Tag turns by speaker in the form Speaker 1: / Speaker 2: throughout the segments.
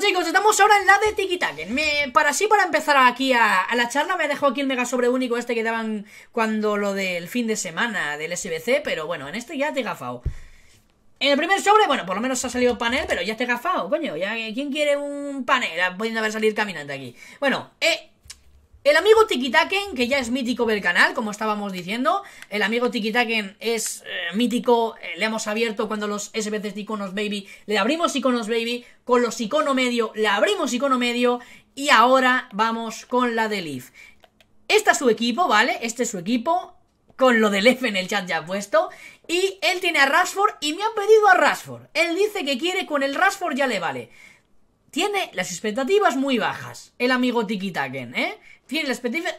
Speaker 1: chicos, estamos ahora en la de tiki me, Para así, para empezar aquí a, la charla Me dejo aquí el mega sobre único este que daban Cuando lo del fin de semana Del SBC, pero bueno, en este ya te he gafado En el primer sobre, bueno Por lo menos ha salido panel, pero ya te he gafado Coño, ya, ¿quién quiere un panel? Ah, pueden haber salido caminante aquí Bueno, eh el amigo Tikitaken, que ya es mítico del canal, como estábamos diciendo, el amigo Tikitaken es eh, mítico, eh, le hemos abierto cuando los SBCs de iconos baby, le abrimos iconos baby, con los icono medio le abrimos icono medio y ahora vamos con la de Leaf. Este es su equipo, ¿vale? Este es su equipo, con lo de Leaf en el chat ya puesto. Y él tiene a Rashford y me han pedido a Rashford. Él dice que quiere, con el Rashford ya le vale. Tiene las expectativas muy bajas, el amigo Tikitaken, ¿eh? tiene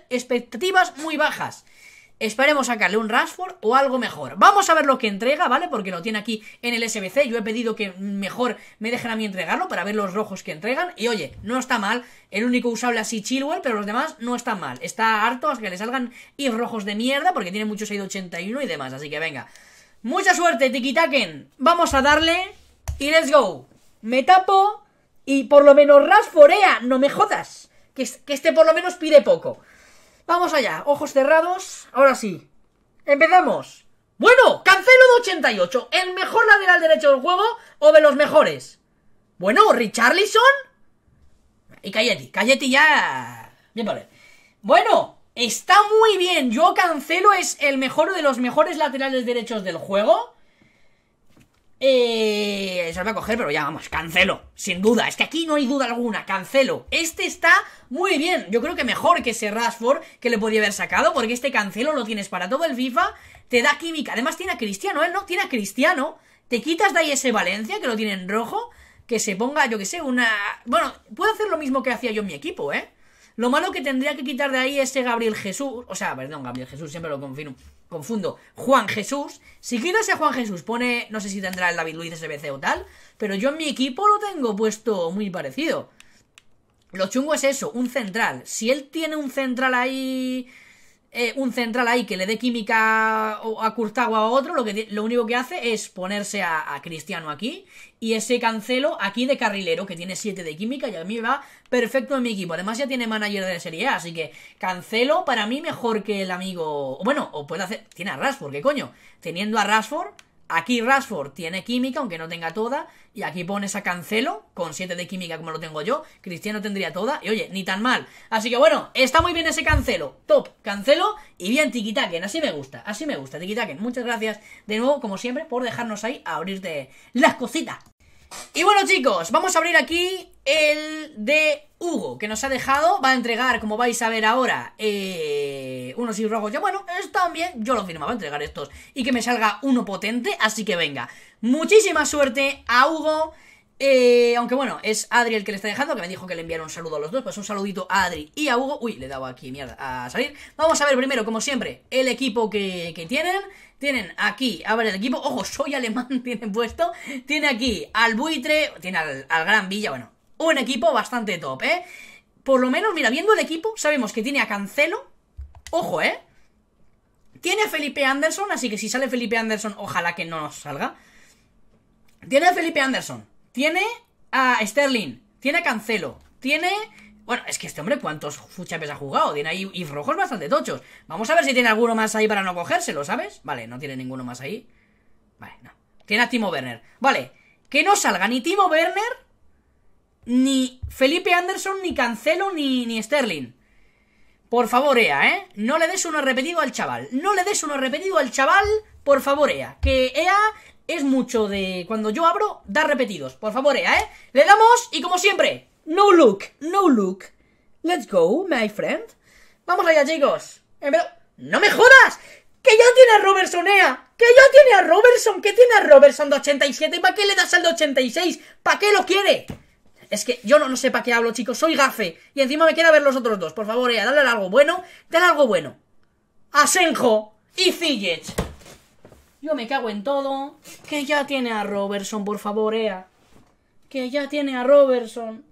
Speaker 1: expectativas muy bajas. Esperemos sacarle un Rashford o algo mejor. Vamos a ver lo que entrega, ¿vale? Porque lo tiene aquí en el SBC. Yo he pedido que mejor me dejen a mí entregarlo para ver los rojos que entregan. Y oye, no está mal. El único usable así Chilwell, pero los demás no están mal. Está harto hasta que le salgan y rojos de mierda porque tiene muchos 681 y demás. Así que venga. Mucha suerte, Tikitaken. Vamos a darle y let's go. Me tapo y por lo menos Rashforea, No me jodas. Que, este por lo menos pide poco. Vamos allá, ojos cerrados. Ahora sí. Empezamos. Bueno, Cancelo de 88. ¿El mejor lateral derecho del juego o de los mejores? Bueno, Richarlison. Y Cayeti. Cayeti ya. Bien, vale. Bueno, está muy bien. Yo Cancelo es el mejor de los mejores laterales derechos del juego. Eh, se lo voy a coger, pero ya vamos, cancelo. Sin duda, es que aquí no hay duda alguna, cancelo. Este está muy bien. Yo creo que mejor que ese Rashford que le podía haber sacado, porque este cancelo lo tienes para todo el FIFA. Te da química. Además, tiene a Cristiano, él ¿eh? no tiene a Cristiano. Te quitas de ahí ese Valencia, que lo tiene en rojo. Que se ponga, yo que sé, una. Bueno, puedo hacer lo mismo que hacía yo en mi equipo, ¿eh? Lo malo que tendría que quitar de ahí ese Gabriel Jesús, o sea, perdón, Gabriel Jesús, siempre lo confundo, Juan Jesús. Si quita ese Juan Jesús, pone, no sé si tendrá el David Luis SBC o tal, pero yo en mi equipo lo tengo puesto muy parecido. Lo chungo es eso, un central. Si él tiene un central ahí eh, un central ahí que le dé química a Curtagua o a otro, lo, que, lo único que hace es ponerse a, Cristiano aquí y ese cancelo aquí de carrilero, que tiene 7 de química y a mí va perfecto en mi equipo. Además ya tiene manager de Serie A, así que cancelo para mí mejor que el amigo... Bueno, o puede hacer... Tiene a Rashford, ¿qué coño? Teniendo a Rashford Aquí Rashford tiene química, aunque no tenga toda. Y aquí pones a Cancelo, con 7 de química como lo tengo yo. Cristiano tendría toda. Y oye, ni tan mal. Así que bueno, está muy bien ese Cancelo. Top, Cancelo. Y bien Tikitaken Así me gusta, así me gusta, Tikitaken Muchas gracias de nuevo, como siempre, por dejarnos ahí a abrirte las cositas. Y bueno chicos, vamos a abrir aquí el de Hugo, que nos ha dejado, va a entregar, como vais a ver ahora, eh, unos rojos. Ya bueno, están bien, yo lo firmaba, entregar estos y que me salga uno potente, así que venga. Muchísima suerte a Hugo. Eh, aunque bueno, es Adri el que le está dejando, que me dijo que le enviara un saludo a los dos. Pues un saludito a Adri y a Hugo. Uy, le he dado aquí mierda a salir. Vamos a ver primero, como siempre, el equipo que, tienen. Tienen aquí, a ver el equipo. Ojo, soy alemán, tienen puesto. Tiene aquí al buitre, tiene al gran villa, bueno, un equipo bastante top, ¿eh? Por lo menos, mira, viendo el equipo, sabemos que tiene a Cancelo. Ojo, ¿eh? Tiene a Felipe Anderson, así que si sale Felipe Anderson, ojalá que no nos salga. Tiene a Felipe Anderson. Tiene a Sterling. Tiene a Cancelo. Tiene bueno, es que este hombre, ¿cuántos fuchapes ha jugado? Tiene ahí y rojos bastante tochos. Vamos a ver si tiene alguno más ahí para no cogérselo, ¿sabes? Vale, no tiene ninguno más ahí. Vale, no. Tiene a Timo Werner. Vale, que no salga ni Timo Werner ni Felipe Anderson, ni Cancelo, ni, ni Sterling. Por favor, EA, ¿eh? No le des uno repetido al chaval. No le des uno repetido al chaval, por favor, EA. Que EA es mucho de cuando yo abro, da repetidos. Por favor, EA, ¿eh? Le damos y como siempre, no look, no look. Let's go, my friend. Vamos allá, chicos. Eh, ¡no me jodas! ¡Que ya tiene a Robertson, EA! ¡Que ya tiene a Robertson! ¡Que tiene a Robertson de 87! ¿Y para qué le das al de 86? ¿Para qué lo quiere? Es que yo no, no sé para qué hablo, chicos. Soy gafe. Y encima me queda ver los otros dos. Por favor, Ea, eh, dale algo bueno. Dale algo bueno. Asenjo y Cillet. Yo me cago en todo. Que ya tiene a Robertson, por favor, Ea. Eh. Que ya tiene a Robertson.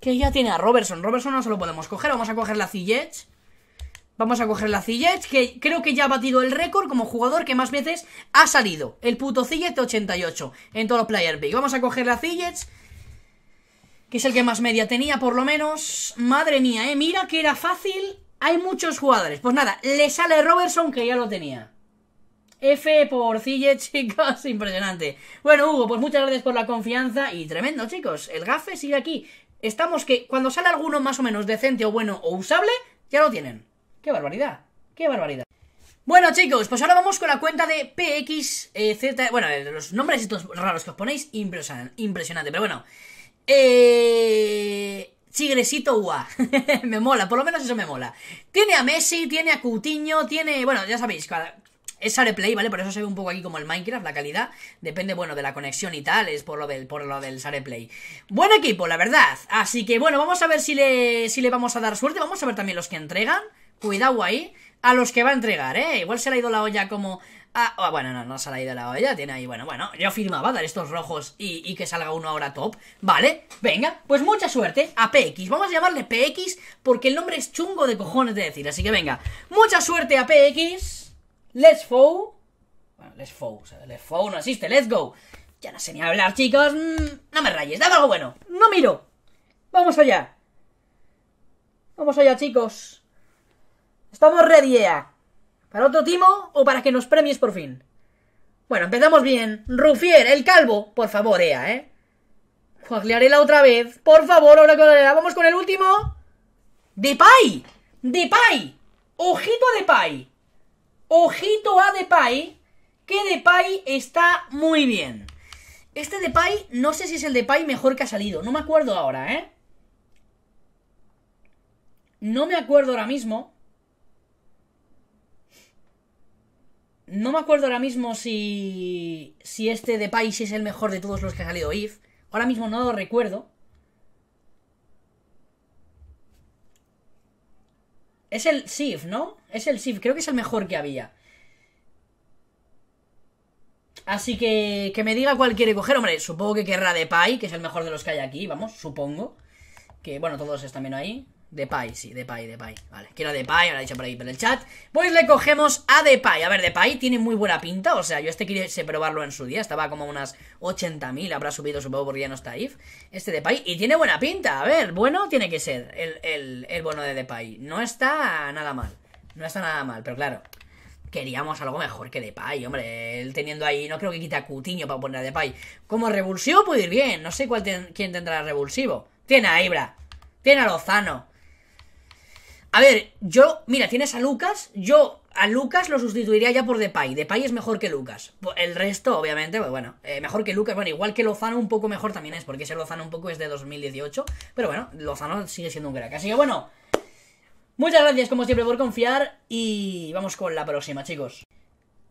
Speaker 1: Que ya tiene a Robertson. Robertson no se lo podemos coger. Vamos a coger la Zillet. Vamos a coger la Zillet, que creo que ya ha batido el récord como jugador que más veces ha salido. El puto Zillet de 88 en todos los Player Vamos a coger la Zillet, que es el que más media tenía por lo menos. Madre mía, eh, mira que era fácil. Hay muchos jugadores. Pues nada, le sale Robertson que ya lo tenía. F por Zillet, chicos, impresionante. Bueno, Hugo, pues muchas gracias por la confianza y tremendo, chicos. El gafe sigue aquí. Estamos que cuando sale alguno más o menos decente o bueno o usable, ya lo tienen. ¡Qué barbaridad! ¡Qué barbaridad! Bueno, chicos, pues ahora vamos con la cuenta de PXZ. Eh, bueno, eh, los nombres raros que os ponéis, impresionante. pero bueno. Eh. Chigresito Ua. me mola, por lo menos eso me mola. Tiene a Messi, tiene a Coutinho, tiene. Bueno, ya sabéis, es Sareplay, ¿vale? Por eso se ve un poco aquí como el Minecraft, la calidad. Depende, bueno, de la conexión y tal, es por lo del, por lo Sareplay. Buen equipo, la verdad. Así que bueno, vamos a ver si le, si le vamos a dar suerte. Vamos a ver también los que entregan. Cuidado ahí a los que va a entregar, ¿eh? Igual se le ha ido la olla como... Ah, bueno, no, no se le ha ido la olla, tiene ahí... Bueno, bueno, yo firmaba dar estos rojos y, que salga uno ahora top, ¿vale? Venga, pues mucha suerte a PX. Vamos a llamarle PX porque el nombre es chungo de cojones de decir, así que venga. Mucha suerte a PX. Let's go. Bueno, let's go, let's go no existe, let's go. Ya no sé ni hablar, chicos. Mm, no me rayes, dame algo bueno. No miro. Vamos allá. Vamos allá, chicos. Estamos ready EA? ¿Para otro timo o para que nos premies por fin? Bueno, empezamos bien. Rufier, el calvo. Por favor, Ea, ¿eh? la otra vez. Por favor, ahora con Vamos con el último. Depay. Depay. Ojito a Depay. Ojito a Depay. Que Depay está muy bien. Este Depay, no sé si es el Depay mejor que ha salido. No me acuerdo ahora, ¿eh? No me acuerdo ahora mismo. No me acuerdo ahora mismo si, si este de País es el mejor de todos los que ha salido IF. Ahora mismo no lo recuerdo. Es el SIF, ¿no? Es el SIF, creo que es el mejor que había. Así que que me diga cuál quiere coger. Hombre, supongo que querrá de Pai, que es el mejor de los que hay aquí, vamos, supongo. Que bueno, todos están bien ahí. Depay, sí, Depay, Depay. Vale, quiero a Depay, lo he dicho por ahí por el chat. Pues le cogemos a Depay. A ver, Depay tiene muy buena pinta. O sea, yo este quise probarlo en su día. Estaba como unas 80.000. Habrá subido, supongo, porque ya no está IF. Este Depay. Y tiene buena pinta. A ver, bueno tiene que ser el, el, bono de Depay. No está nada mal. No está nada mal, pero claro. Queríamos algo mejor que Depay, hombre. Él teniendo ahí, no creo que quita Cutiño para poner a Depay. Como revulsivo puede ir bien. No sé cuál quién tendrá revulsivo. Tiene a Ibra. Tiene a Lozano. A ver, yo, mira, tienes a Lucas, yo a Lucas lo sustituiría ya por Depay. Depay es mejor que Lucas. Pues el resto, obviamente, pues bueno, eh, mejor que Lucas, bueno, igual que Lozano un poco mejor también es, porque ese Lozano un poco es de 2018, pero bueno, Lozano sigue siendo un crack. Así que bueno, muchas gracias como siempre por confiar y vamos con la próxima, chicos.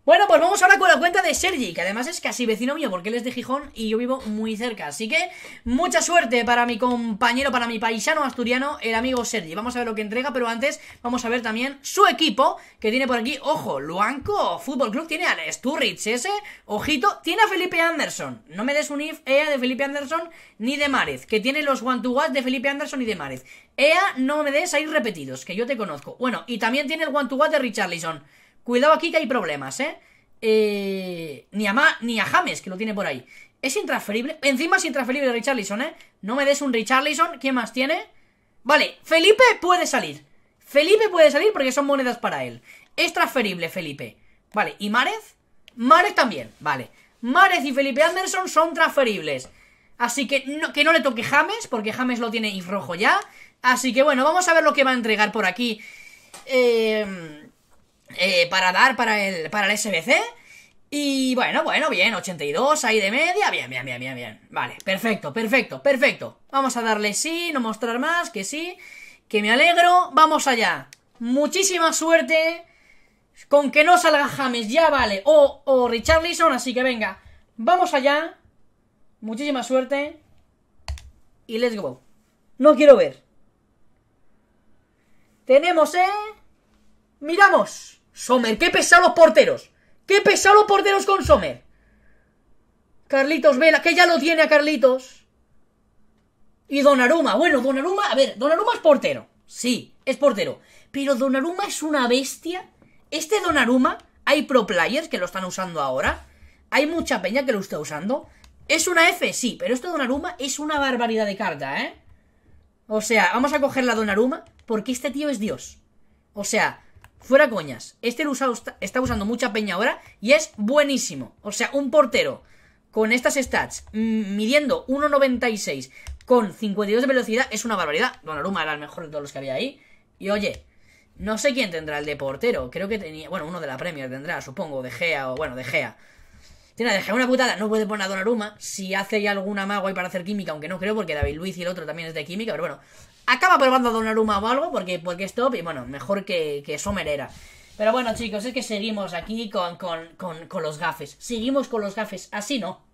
Speaker 1: Bueno, pues vamos ahora con la cuenta de Sergi, que además es casi vecino mío, porque él es de Gijón y yo vivo muy cerca. Así que mucha suerte para mi compañero, para mi paisano asturiano, el amigo Sergi. Vamos a ver lo que entrega, pero antes vamos a ver también su equipo, que tiene por aquí, ojo, Luanco Fútbol Club, tiene a Sturridge ese, ojito, tiene a Felipe Anderson. No me des un if EA de Felipe Anderson ni de Márez, que tiene los one to de Felipe Anderson y de Márez. EA no me des ahí repetidos, que yo te conozco. Bueno, y también tiene el one to one de Richarlison. Cuidado aquí que hay problemas, ¿eh? eh ni, a ni a James, que lo tiene por ahí. Es intransferible. Encima es intransferible Richarlison, ¿eh? No me des un Richarlison. ¿Quién más tiene? Vale, Felipe puede salir. Felipe puede salir porque son monedas para él. Es transferible, Felipe. Vale, ¿y Márez? Márez también, vale. Márez y Felipe Anderson son transferibles. Así que que no le toque James, porque James lo tiene y rojo ya. Así que bueno, vamos a ver lo que va a entregar por aquí. Eh, eh, para dar para el, para el SBC. Y bueno, bueno, bien, 82 ahí de media, bien, bien, bien, bien, bien. Vale, perfecto, perfecto, perfecto. Vamos a darle sí, no mostrar más, que sí, que me alegro. Vamos allá. Muchísima suerte. Con que no salga James, ya vale. O, o Lison así que venga. Vamos allá. Muchísima suerte. Y let's go. No quiero ver. Tenemos, ¿eh? Miramos. Sommer, qué pesados los porteros. Qué pesados los porteros con Sommer. Carlitos Vela, que ya lo tiene a Carlitos. Y Donaruma. Bueno, Donaruma, a ver, Donaruma es portero. Sí, es portero. Pero Donaruma es una bestia. Este Donaruma, hay pro players que lo están usando ahora. Hay mucha peña que lo está usando. ¿Es una F? Sí, pero este Donaruma es una barbaridad de carta, ¿eh? O sea, vamos a coger la Donaruma porque este tío es Dios. O sea, Fuera coñas. Este lo está usando mucha peña ahora y es buenísimo. O sea, un portero con estas stats, mm, midiendo 1.96 con 52 de velocidad, es una barbaridad. Donnarumma era el mejor de todos los que había ahí. Y oye, no sé quién tendrá el de portero. Creo que tenía. Bueno, uno de la Premier tendrá, supongo. De Gea o. Bueno, de Gea. Tiene de Gea una putada. No puede poner a Donnarumma. Si hace ya algún amago ahí para hacer química, aunque no creo, porque David Luiz y el otro también es de química. Pero bueno, acaba probando Donnarumma o algo, porque, porque es y bueno, mejor que, que era. Pero bueno, chicos, es que seguimos aquí con, con, con, con los gafes. Seguimos con los gafes, así no.